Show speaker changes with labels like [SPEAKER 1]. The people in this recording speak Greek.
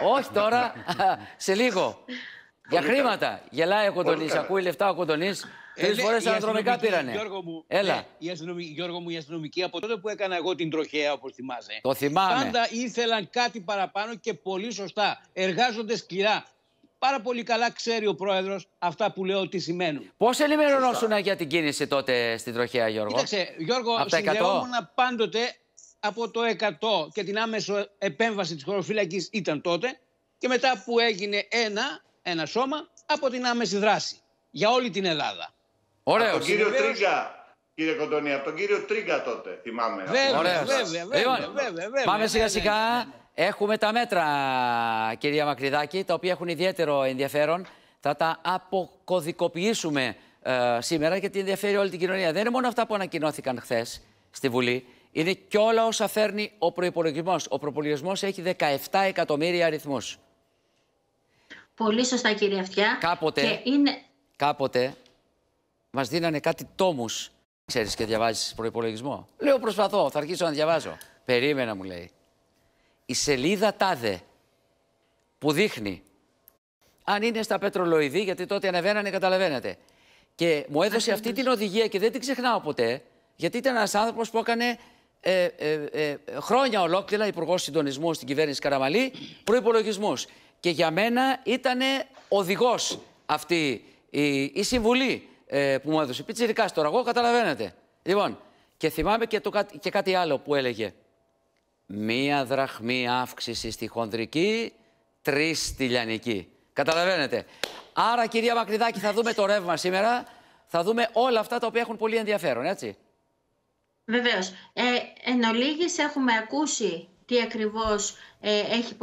[SPEAKER 1] Όχι τώρα, σε λίγο. Για χρήματα. Γελάει ο Κοντονή, ακούει λεφτά ο Κοντονής. Τρεις ε, φορέ αναδρομικά πήρανε. Γιώργο μου, ε, Έλα.
[SPEAKER 2] η αστυνομική, Γιώργο μου, η αστυνομική από τότε που έκανα εγώ την τροχέα, όπως θυμάσαι. Το θυμάμαι. Πάντα ήθελαν κάτι παραπάνω και πολύ σωστά. Εργάζονται σκληρά. Πάρα πολύ καλά ξέρει ο πρόεδρος αυτά που λέω τι σημαίνουν.
[SPEAKER 1] Πώς ενημερωνόσουν για την κίνηση τότε στην τροχέα, Γιώργο. Κοίταξε,
[SPEAKER 2] Γιώργο, συνδεόμουν πάντοτε από το 100 και την άμεσο επέμβαση της χωροφύλακης ήταν τότε και μετά που έγινε ένα, ένα σώμα από την άμεση δράση για όλη
[SPEAKER 1] την Ελλάδα.
[SPEAKER 2] Ωραίος. Από τον κύριο Τρίγκα, κύριε Κοντονή, τον κύριο Τρίγκα τότε θυμάμαι. Λοιπόν, βέβαια, βέβαια, βέβαια, βέβαια, Πάμε σιγά σιγά.
[SPEAKER 1] Έχουμε τα μέτρα, κυρία Μακρυδάκη, τα οποία έχουν ιδιαίτερο ενδιαφέρον. Θα τα αποκωδικοποιήσουμε ε, σήμερα γιατί ενδιαφέρει όλη την κοινωνία. Δεν είναι μόνο αυτά που ανακοινώθηκαν χθες στη Βουλή. Είναι και όλα όσα φέρνει ο προπολογισμό. Ο προπολογισμό έχει 17 εκατομμύρια αριθμούς. Πολύ σωστά, κύριε Αυτιά. Κάποτε, είναι... κάποτε μας δίνανε κάτι τόμους. Ξέρεις και διαβάζεις προπολογισμό. Λέω προσπαθώ, θα αρχίσω να διαβάζω. Περίμενα, μου λέει. Η σελίδα τάδε που δείχνει αν είναι στα πετρολοειδή, γιατί τότε ανεβαίνανε, καταλαβαίνετε. Και μου έδωσε αυτή την οδηγία και δεν την ξεχνάω ποτέ, γιατί ήταν ένας άνθρωπος που έκανε ε, ε, ε, χρόνια ολόκληρα υπουργός συντονισμού στην κυβέρνηση Καραμαλή, προπολογισμό. Και για μένα ήταν οδηγός αυτή η, η συμβουλή που μου έδωσε. Πιτσυρικά τώρα, εγώ καταλαβαίνετε. Λοιπόν, και θυμάμαι και, το, και κάτι άλλο που έλεγε. Μία δραχμή αύξηση στη χονδρική, τρεις στη λιανική. Καταλαβαίνετε. Άρα, κυρία Μακρυδάκη θα δούμε το ρεύμα σήμερα. Θα δούμε όλα αυτά τα οποία έχουν πολύ ενδιαφέρον, έτσι. Βεβαίως. Ε, εν ολίγης έχουμε ακούσει τι ακριβώς ε, έχει